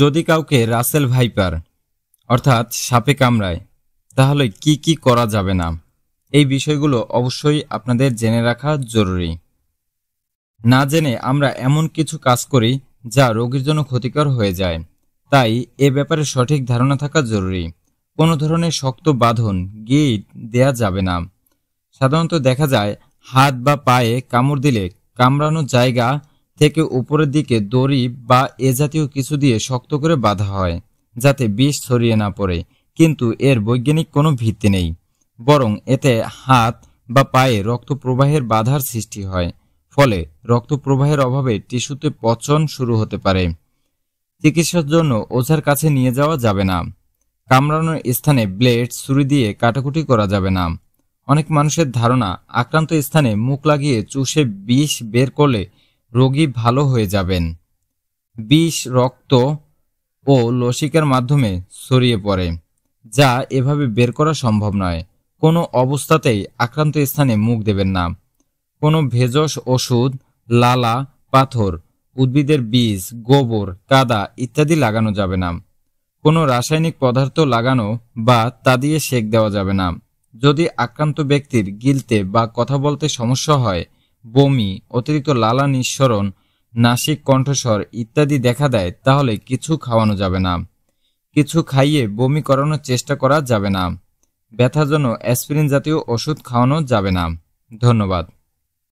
যদি কাউকে Russell viper অর্থাৎ সাপে কামড়ায় তাহলে কি কি করা যাবে না এই বিষয়গুলো অবশ্যই আপনাদের জেনে রাখা জরুরি না জেনে আমরা এমন কিছু কাজ করি যা রোগীর জন্য ক্ষতিকর হয়ে যায় তাই এ ব্যাপারে সঠিক ধারণা থাকা জরুরি কোনো ধরনের শক্ত বাঁধন গিট দেয়া যাবে না সাধারণত দেখা যায় হাত বা পায়ে কামড় দিলে কামড়ানো জায়গা থেকে উপরের দিকে দড়ি বা এ জাতীয় কিছু দিয়ে শক্ত করে বাঁধা হয় যাতে বিষ ছড়িয়ে না পড়ে কিন্তু এর বৈজ্ঞানিক কোনো ভিত্তি নেই বরং এতে হাত বা পায়ে রক্ত প্রবাহের বাধার সৃষ্টি হয় ফলে রক্ত প্রবাহের অভাবে টিস্যুতে পচন শুরু হতে পারে চিকিৎসার জন্য ওঝার কাছে নিয়ে যাওয়া যাবে না কামড়ানোর স্থানে ব্লেড ছুরি দিয়ে কাটাকুটি করা যাবে না অনেক মানুষের ধারণা আক্রান্ত স্থানে মুখ লাগিয়ে চুষে বিষ বের করলে রোগী ভালো হয়ে যাবেন বিষ রক্ত ও লসিকার মাধ্যমে ছড়িয়ে পড়ে যা এভাবে বের করা সম্ভব নয় কোনো অবস্থাতেই আক্রান্ত স্থানে মুখ দেবেন না কোনো ভেষজ ওষুধ লালা পাথর উদ্ভিদের বীজ গোবর কাদা ইত্যাদি লাগানো যাবে না কোনো রাসায়নিক পদার্থ লাগানো বা তা দিয়ে সেক দেওয়া যাবে না যদি আক্রান্ত ব্যক্তির গিলতে বা কথা বলতে সমস্যা হয় বমি অতিরিক্ত লালা নিঃসরণ নাসিক কণ্ঠস্বর ইত্যাদি দেখা দেয় তাহলে কিছু খাওয়ানো যাবে না কিছু খাইয়ে বমি করানোর চেষ্টা করা যাবে না ব্যথার জন্য অ্যাসপিরিন জাতীয় ওষুধ খাওয়ানো যাবে না ধন্যবাদ